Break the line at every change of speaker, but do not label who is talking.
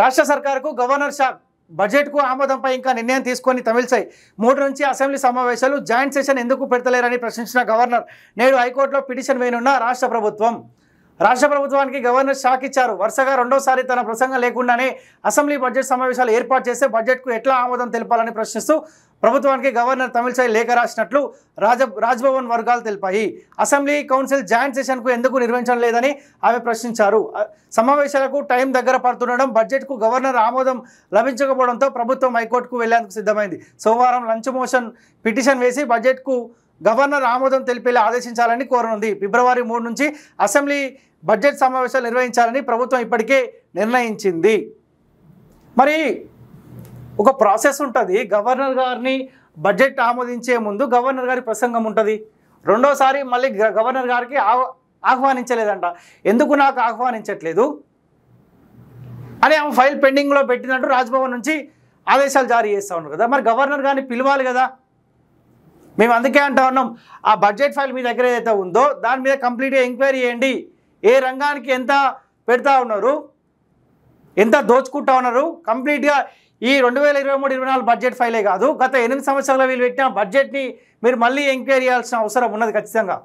రాష్ట్ర సర్కార్కు governor shock బడ్జెట్కు ఆమోదంపై ఇంకా నిర్ణయం తీసుకొని తమిళసై మూడు నుంచి అసెంబ్లీ సమావేశాలు జాయింట్ సెషన్ ఎందుకు పెడతలేరని ప్రశ్నించిన గవర్నర్ నేడు హైకోర్టులో పిటిషన్ వేయనున్న రాష్ట్ర ప్రభుత్వం రాష్ట్ర ప్రభుత్వానికి గవర్నర్ షాక్ ఇచ్చారు వరుసగా రెండోసారి తన ప్రసంగం లేకుండానే అసెంబ్లీ బడ్జెట్ సమావేశాలు ఏర్పాటు చేస్తే బడ్జెట్కు ఎట్లా ఆమోదం తెలపాలని ప్రశ్నిస్తూ ప్రభుత్వానికి గవర్నర్ తమిళసై లేఖ రాసినట్లు రాజ రాజ్భవన్ వర్గాలు తెలిపాయి అసెంబ్లీ కౌన్సిల్ జాయింట్ సెషన్కు ఎందుకు నిర్వహించడం లేదని ఆమె ప్రశ్నించారు సమావేశాలకు టైం దగ్గర పడుతుండడం బడ్జెట్కు గవర్నర్ ఆమోదం లభించకపోవడంతో ప్రభుత్వం హైకోర్టుకు వెళ్లేందుకు సిద్ధమైంది సోమవారం లంచ్ మోషన్ పిటిషన్ వేసి బడ్జెట్కు గవర్నర్ ఆమోదం తెలిపేలా ఆదేశించాలని కోరనుంది ఫిబ్రవరి మూడు నుంచి అసెంబ్లీ బడ్జెట్ సమావేశాలు నిర్వహించాలని ప్రభుత్వం ఇప్పటికే నిర్ణయించింది మరి ఒక ప్రాసెస్ ఉంటుంది గవర్నర్ గారిని బడ్జెట్ ఆమోదించే ముందు గవర్నర్ గారి ప్రసంగం ఉంటుంది రెండోసారి మళ్ళీ గవర్నర్ గారికి ఆహ్వానించలేదంట ఎందుకు నాకు ఆహ్వానించట్లేదు అని ఆమె ఫైల్ పెండింగ్లో పెట్టినట్టు రాజ్భవన్ నుంచి ఆదేశాలు జారీ చేస్తూ ఉన్నారు కదా మరి గవర్నర్ గారిని పిలవాలి కదా మేము అందుకే అంటా ఉన్నాం ఆ బడ్జెట్ ఫైల్ మీ దగ్గర ఏదైతే ఉందో దాని మీద కంప్లీట్గా ఎంక్వైరీ చేయండి ఏ రంగానికి ఎంత పెడతా ఉన్నారు ఎంత దోచుకుంటా ఉన్నారు కంప్లీట్గా ఈ రెండు వేల ఇరవై మూడు ఇరవై నాలుగు బడ్జెట్ ఫైలే కాదు గత ఎనిమిది సంవత్సరాల వీళ్ళు పెట్టిన బడ్జెట్ని మీరు మళ్ళీ ఎంక్వైరీ చేయాల్సిన అవసరం ఉన్నది ఖచ్చితంగా